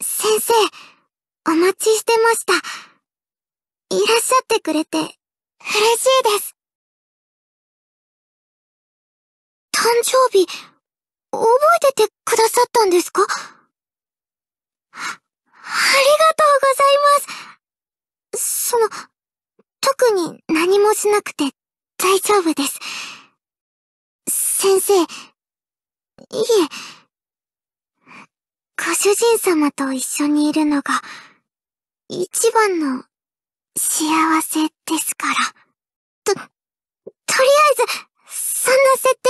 先生、お待ちしてました。いらっしゃってくれて、嬉しいです。誕生日、覚えててくださったんですかありがとうございます。その、特に何もしなくて大丈夫です。先生、いえ、ご主人様と一緒にいるのが、一番の幸せですから。と、とりあえず、そんな設定